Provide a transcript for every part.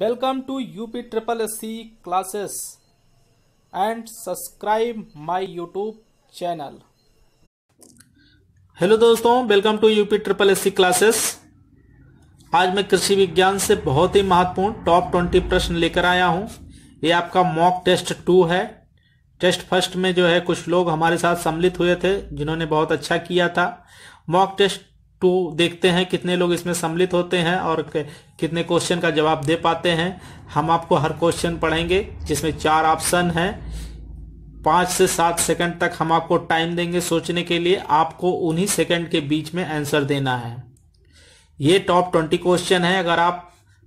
welcome to UP triple S C classes and subscribe my YouTube channel hello दोस्तों welcome to UP triple S C classes आज मैं कृषि विज्ञान से बहुत ही महत्वपूर्ण टॉप ट्वेंटी प्रश्न लेकर आया हूं ये आपका मॉक टेस्ट टू है टेस्ट फर्स्ट में जो है कुछ लोग हमारे साथ सम्मिलित हुए थे जिन्होंने बहुत अच्छा किया था मॉक टेस्ट टू देखते हैं कितने लोग इसमें सम्मिलित होते हैं और कितने क्वेश्चन का जवाब दे पाते हैं हम आपको हर क्वेश्चन पढ़ेंगे जिसमें चार ऑप्शन हैं पाँच से सात सेकंड तक हम आपको टाइम देंगे सोचने के लिए आपको उन्हीं सेकंड के बीच में आंसर देना है ये टॉप ट्वेंटी क्वेश्चन है अगर आप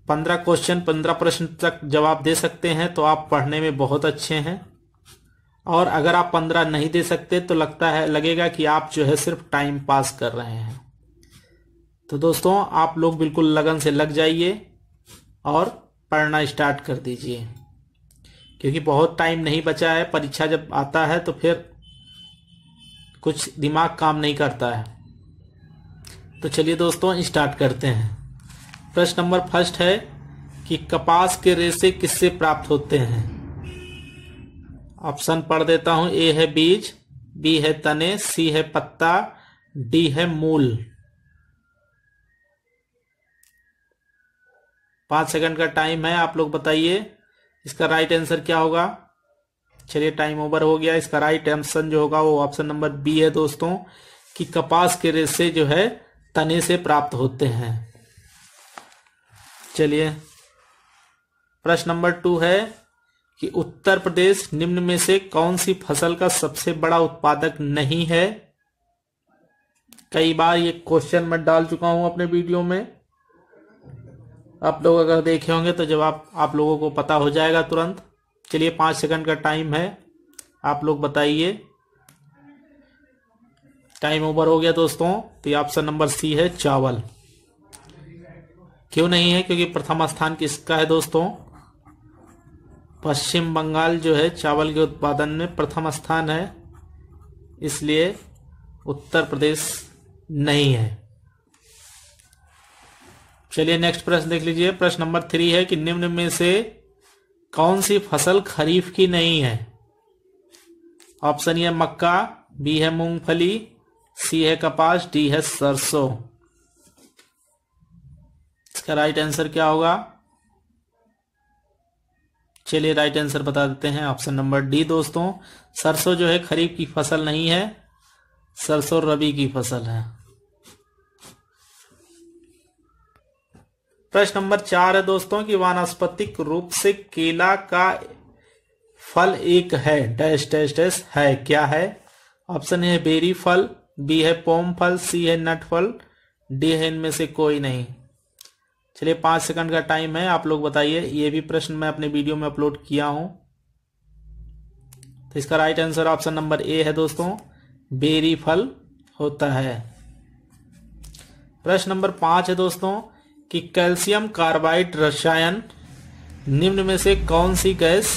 पंद्रह क्वेश्चन पंद्रह प्रश्न तक जवाब दे सकते हैं तो आप पढ़ने में बहुत अच्छे हैं और अगर आप पंद्रह नहीं दे सकते तो लगता है लगेगा कि आप जो है सिर्फ टाइम पास कर रहे हैं तो दोस्तों आप लोग बिल्कुल लगन से लग जाइए और पढ़ना स्टार्ट कर दीजिए क्योंकि बहुत टाइम नहीं बचा है परीक्षा जब आता है तो फिर कुछ दिमाग काम नहीं करता है तो चलिए दोस्तों स्टार्ट करते हैं प्रश्न नंबर फर्स्ट है कि कपास के रेसे किससे प्राप्त होते हैं ऑप्शन पढ़ देता हूं ए है बीज बी है तने सी है पत्ता डी है मूल पांच सेकंड का टाइम है आप लोग बताइए इसका राइट आंसर क्या होगा चलिए टाइम ओवर हो गया इसका राइट आंसर जो होगा वो ऑप्शन नंबर बी है दोस्तों कि कपास के रेसे जो है तने से प्राप्त होते हैं चलिए प्रश्न नंबर टू है कि उत्तर प्रदेश निम्न में से कौन सी फसल का सबसे बड़ा उत्पादक नहीं है कई बार ये क्वेश्चन मैं डाल चुका हूं अपने वीडियो में आप लोग अगर देखे होंगे तो जब आप आप लोगों को पता हो जाएगा तुरंत चलिए पाँच सेकंड का टाइम है आप लोग बताइए टाइम ओवर हो गया दोस्तों तो ये ऑप्शन नंबर सी है चावल क्यों नहीं है क्योंकि प्रथम स्थान किसका है दोस्तों पश्चिम बंगाल जो है चावल के उत्पादन में प्रथम स्थान है इसलिए उत्तर प्रदेश नहीं है चलिए नेक्स्ट प्रश्न देख लीजिए प्रश्न नंबर थ्री है कि निम्न में से कौन सी फसल खरीफ की नहीं है ऑप्शन ये मक्का बी है मूंगफली सी है कपास डी है सरसों इसका राइट आंसर क्या होगा चलिए राइट आंसर बता देते हैं ऑप्शन नंबर डी दोस्तों सरसों जो है खरीफ की फसल नहीं है सरसों रबी की फसल है प्रश्न नंबर चार है दोस्तों कि वानस्पतिक रूप से केला का फल एक है डैश डैश डैश है क्या है ऑप्शन है बेरी फल बी है पोम फल सी है नट फल डी है इनमें से कोई नहीं चलिए पांच सेकंड का टाइम है आप लोग बताइए ये भी प्रश्न मैं अपने वीडियो में अपलोड किया हूं तो इसका right answer option number A है दोस्तों बेरी फल होता है प्रश्न नंबर पांच है दोस्तों कि कैल्शियम कार्बाइड रसायन निम्न में से कौन सी गैस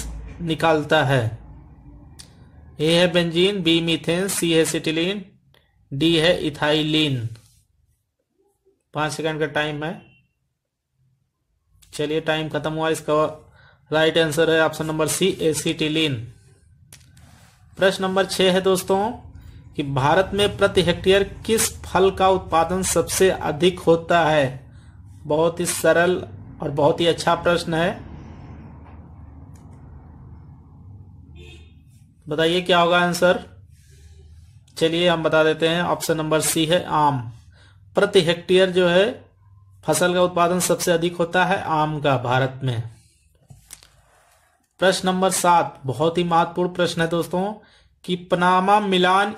निकालता है ए है बेंजीन बी मीथेन सी है सिटिलीन डी है इथाइलिन पांच सेकंड का टाइम है चलिए टाइम खत्म हुआ इसका राइट आंसर है ऑप्शन नंबर सी एसीटिलीन प्रश्न नंबर छह है दोस्तों कि भारत में प्रति हेक्टेयर किस फल का उत्पादन सबसे अधिक होता है बहुत ही सरल और बहुत ही अच्छा प्रश्न है बताइए क्या होगा आंसर चलिए हम बता देते हैं ऑप्शन नंबर सी है आम प्रति हेक्टेयर जो है फसल का उत्पादन सबसे अधिक होता है आम का भारत में प्रश्न नंबर सात बहुत ही महत्वपूर्ण प्रश्न है दोस्तों कि पनामा मिलान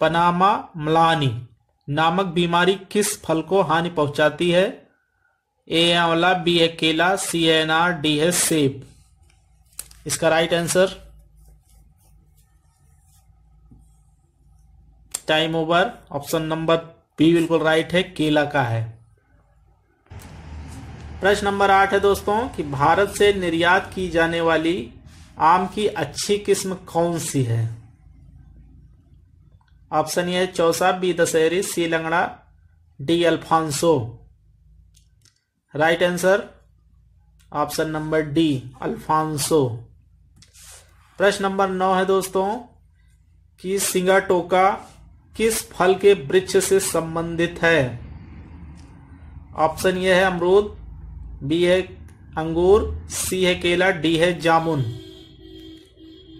पनामा मलानी नामक बीमारी किस फल को हानि पहुंचाती है ए आंवला बी है केला सी एन आर डी है सेब इसका right answer time over option number B बिल्कुल राइट है केला का है प्रश्न नंबर आठ है दोस्तों कि भारत से निर्यात की जाने वाली आम की अच्छी किस्म कौन सी है ऑप्शन ये है Chausa B Dasheri C Langra D Alphonso right answer option number D Alphonso प्रश्न नंबर नौ है दोस्तों कि सिंगा टोका किस फल के वृक्ष से संबंधित है ऑप्शन ये है अमरूद बी है अंगूर सी है केला डी है जामुन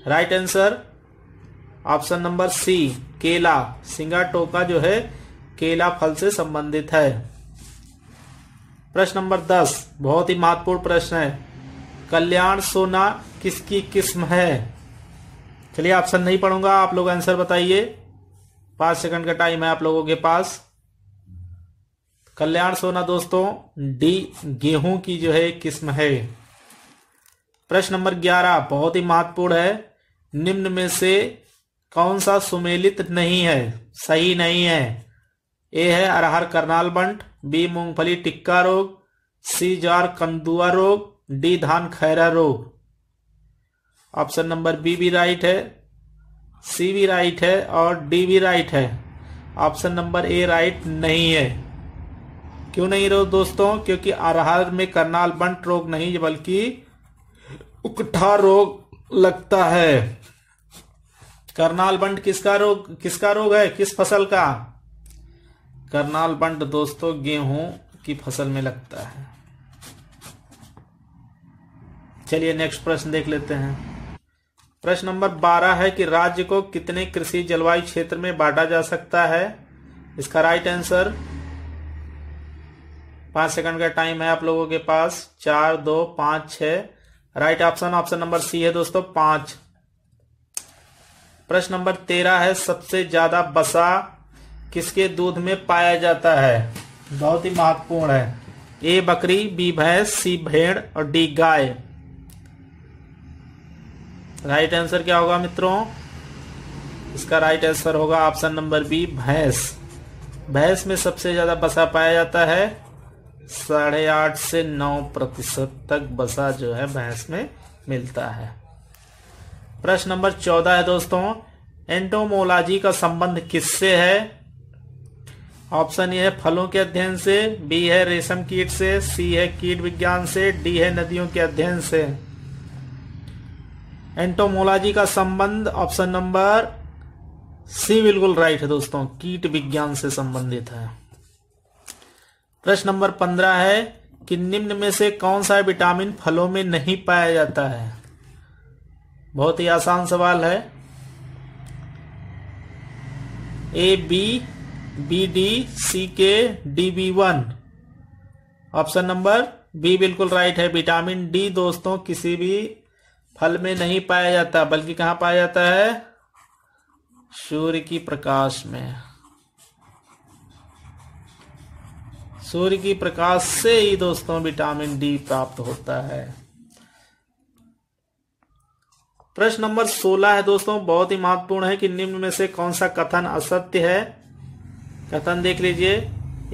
right answer option number C केला सिंगा टोका जो है केला फल से संबंधित है प्रश्न नंबर दस बहुत ही महत्वपूर्ण प्रश्न है कल्याण सोना किसकी किस्म है चलिए ऑप्शन नहीं पढ़ूंगा आप लोग आंसर बताइए पांच सेकंड का टाइम है आप लोगों के पास कल्याण सोना दोस्तों डी गेहूं की जो है किस्म है प्रश्न नंबर ग्यारह बहुत ही महत्वपूर्ण है निम्न में से कौन सा सुमेलित नहीं है सही नहीं है ए है अरहर करनाल बंट बी मूंगफली टिक्का रोग सी जार कंदुआ रोग डी धान खैरा रोग ऑप्शन नंबर बी भी राइट है सी भी राइट है और डी भी राइट है ऑप्शन नंबर ए राइट नहीं है क्यों नहीं रो दोस्तों क्योंकि अरहर में करनाल बंट रोग नहीं बल्कि उकठा रोग लगता है करनाल बंट किसका रोग किसका रोग है किस फसल का करनाल बंट दोस्तों गेहूं की फसल में लगता है चलिए नेक्स्ट प्रश्न देख लेते हैं प्रश्न नंबर बारह है कि राज्य को कितने कृषि जलवायु क्षेत्र में बांटा जा सकता है इसका राइट आंसर पांच सेकंड का टाइम है आप लोगों के पास चार दो पांच छ right option option number C है दोस्तों पांच प्रश्न नंबर तेरह है सबसे ज्यादा बसा किसके दूध में पाया जाता है बहुत ही महत्वपूर्ण है ए बकरी बी भैंस सी भेड़ और डी गाय राइट आंसर क्या होगा मित्रों इसका राइट आंसर होगा ऑप्शन नंबर बी भैंस भैंस में सबसे ज्यादा बसा पाया जाता है साढ़े आठ से नौ प्रतिशत तक बसा जो है भैंस में मिलता है प्रश्न नंबर चौदह है दोस्तों एंटोमोलॉजी का संबंध किससे है ऑप्शन ए है फलों के अध्ययन से बी है रेशम कीट से सी है कीट विज्ञान से डी है नदियों के अध्ययन से एंटोमोलॉजी का संबंध ऑप्शन नंबर सी बिल्कुल राइट है दोस्तों कीट विज्ञान से संबंधित है प्रश्न नंबर पंद्रह है कि निम्न में से कौन सा विटामिन फलों में नहीं पाया जाता है बहुत ही आसान सवाल है A B B D C के D B one option number B बिल्कुल राइट है विटामिन डी दोस्तों किसी भी फल में नहीं पाया जाता बल्कि कहां पाया जाता है सूर्य की प्रकाश में सूर्य की प्रकाश से ही दोस्तों विटामिन डी प्राप्त होता है प्रश्न नंबर सोलह है दोस्तों बहुत ही महत्वपूर्ण है कि निम्न में से कौन सा कथन असत्य है कथन देख लीजिए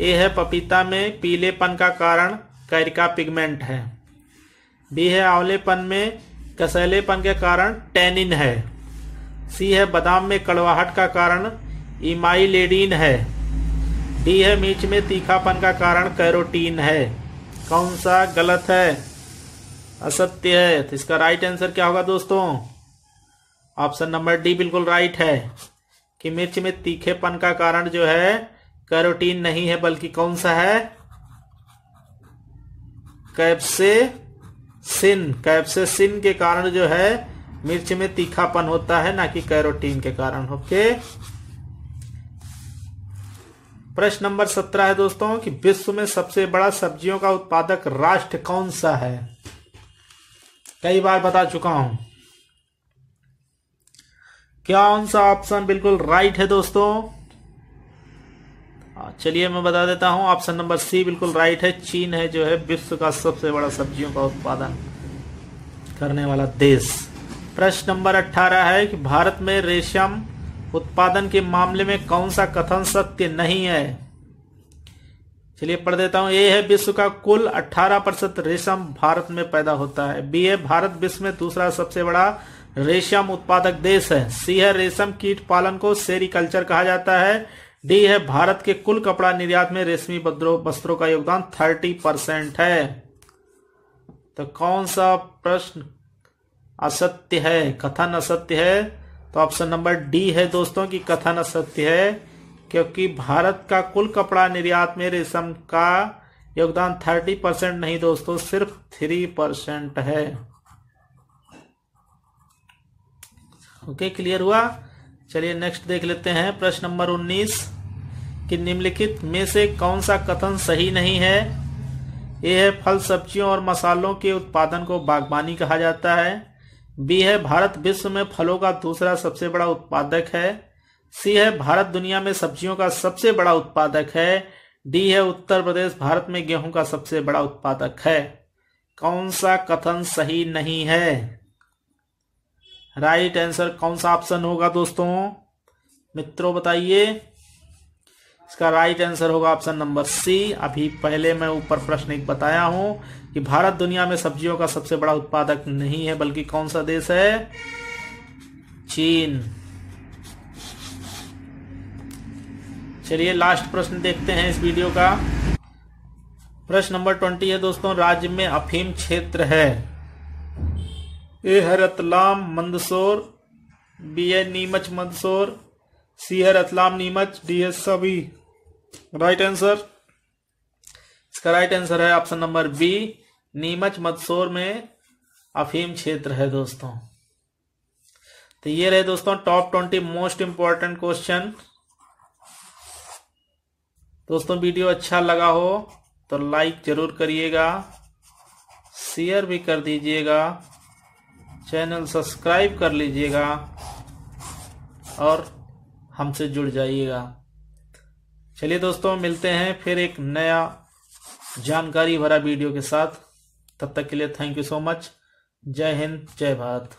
ए है पपीता में पीलेपन का कारण कैरिका पिगमेंट है बी है आंवलेपन में कसैलेपन के कारण टेनिन है सी है बादाम में कड़वाहट का कारण इमाइलेडीन है डी है मिर्च में तीखापन का कारण कैरोटीन है कौन सा गलत है असत्य है तो इसका राइट आंसर क्या होगा दोस्तों ऑप्शन नंबर डी बिल्कुल राइट है कि मिर्च में तीखेपन का कारण जो है कैरोटीन नहीं है बल्कि कौन सा है कैप्से सिन कैप्से सिन के कारण जो है मिर्च में तीखापन होता है ना कि कैरोटीन के कारण ओके प्रश्न नंबर सत्रह है दोस्तों कि विश्व में सबसे बड़ा सब्जियों का उत्पादक राष्ट्र कौन सा है कई बार बता चुका हूं कौन सा ऑप्शन बिल्कुल राइट है दोस्तों चलिए मैं बता देता हूं ऑप्शन नंबर सी बिल्कुल राइट है चीन है जो है विश्व का सबसे बड़ा सब्जियों का उत्पादन करने वाला देश प्रश्न नंबर 18 है कि भारत में रेशम उत्पादन के मामले में कौन सा कथन सत्य नहीं है चलिए पढ़ देता हूं ए है विश्व का कुल 18 प्रतिशत रेशम भारत में पैदा होता है बी है भारत विश्व में दूसरा सबसे बड़ा रेशम उत्पादक देश है सी है रेशम कीट पालन को सेरिकल्चर कहा जाता है डी है भारत के कुल कपड़ा निर्यात में रेशमी वस्त्रों का योगदान थर्टी परसेंट है तो कौन सा प्रश्न असत्य है कथन असत्य है तो ऑप्शन नंबर डी है दोस्तों की कथन असत्य है क्योंकि भारत का कुल कपड़ा निर्यात में रेशम का योगदान थर्टी परसेंट नहीं दोस्तों सिर्फ थ्री परसेंट है ओके क्लियर हुआ चलिए नेक्स्ट देख लेते हैं प्रश्न नंबर 19 कि निम्नलिखित में से कौन सा कथन सही नहीं है ए है फल सब्जियों और मसालों के उत्पादन को बागवानी कहा जाता है बी है भारत विश्व में फलों का दूसरा सबसे बड़ा उत्पादक है सी है भारत दुनिया में सब्जियों का सबसे बड़ा उत्पादक है डी है उत्तर प्रदेश भारत में गेहूं का सबसे बड़ा उत्पादक है कौन सा कथन सही नहीं है राइट आंसर कौन सा ऑप्शन होगा दोस्तों मित्रों बताइए इसका राइट आंसर होगा ऑप्शन नंबर सी अभी पहले मैं ऊपर प्रश्न एक बताया हूं कि भारत दुनिया में सब्जियों का सबसे बड़ा उत्पादक नहीं है बल्कि कौन सा देश है चीन चलिए लास्ट प्रश्न देखते हैं इस वीडियो का प्रश्न नंबर ट्वेंटी है दोस्तों राज्य में अफीम क्षेत्र है ए है रतलाम मंदसौर बी है नीमच मंदसौर सी है रतलाम नीमच डी है सभी राइट आंसर इसका राइट आंसर है option number B Neemuch Mandsaur में अफीम क्षेत्र है दोस्तों तो ये रहे दोस्तों top twenty most important question दोस्तों वीडियो अच्छा लगा हो तो लाइक जरूर करिएगा शेयर भी कर दीजिएगा चैनल सब्सक्राइब कर लीजिएगा और हमसे जुड़ जाइएगा चलिए दोस्तों मिलते हैं फिर एक नया जानकारी भरा वीडियो के साथ तब तक के लिए थैंक यू सो मच जय हिंद जय भारत